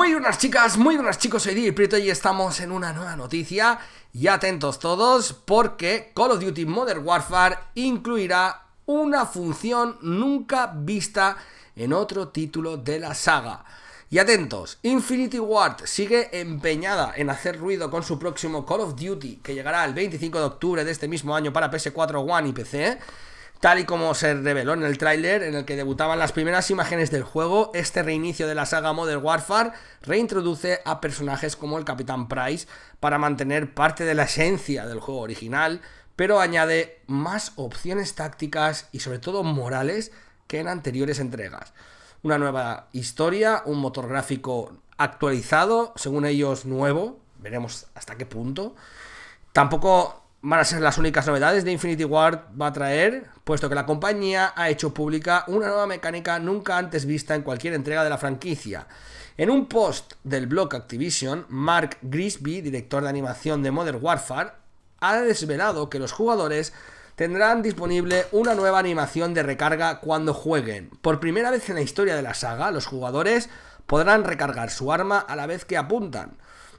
Muy buenas chicas, muy buenas chicos, soy Dir Prieto y estamos en una nueva noticia y atentos todos porque Call of Duty Modern Warfare incluirá una función nunca vista en otro título de la saga. Y atentos, Infinity Ward sigue empeñada en hacer ruido con su próximo Call of Duty que llegará el 25 de octubre de este mismo año para PS4, One y PC. Tal y como se reveló en el tráiler en el que debutaban las primeras imágenes del juego, este reinicio de la saga Modern Warfare reintroduce a personajes como el Capitán Price para mantener parte de la esencia del juego original, pero añade más opciones tácticas y sobre todo morales que en anteriores entregas. Una nueva historia, un motor gráfico actualizado, según ellos nuevo, veremos hasta qué punto. Tampoco van a ser las únicas novedades de Infinity Ward va a traer, puesto que la compañía ha hecho pública una nueva mecánica nunca antes vista en cualquier entrega de la franquicia. En un post del blog Activision, Mark Grisby, director de animación de Modern Warfare, ha desvelado que los jugadores tendrán disponible una nueva animación de recarga cuando jueguen. Por primera vez en la historia de la saga, los jugadores podrán recargar su arma a la vez que apuntan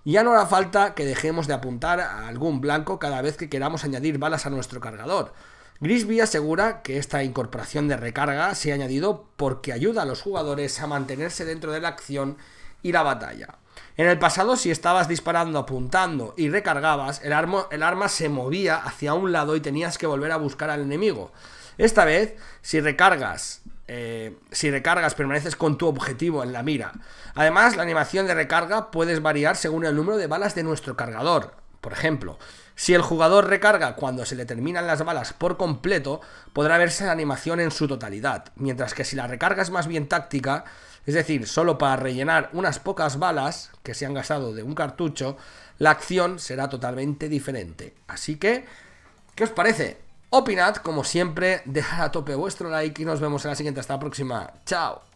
ya no hará falta que dejemos de apuntar a algún blanco cada vez que queramos añadir balas a nuestro cargador. Grisby asegura que esta incorporación de recarga se ha añadido porque ayuda a los jugadores a mantenerse dentro de la acción y la batalla. En el pasado, si estabas disparando, apuntando y recargabas, el, el, arma se movía hacia un lado y tenías que volver a buscar al enemigo. Esta vez, si recargas eh, si recargas, permaneces con tu objetivo en la mira. Además, la animación de recarga puedes variar según el número de balas de nuestro cargador. Por ejemplo, si el jugador recarga cuando se le terminan las balas por completo, podrá verse la animación en su totalidad, mientras que si la recarga es más bien táctica, es decir, solo para rellenar unas pocas balas que se han gastado de un cartucho, la acción será totalmente diferente. Así que, ¿qué os parece? Opinad, como siempre, dejad a tope vuestro like y nos vemos en la siguiente. Hasta la próxima. Chao.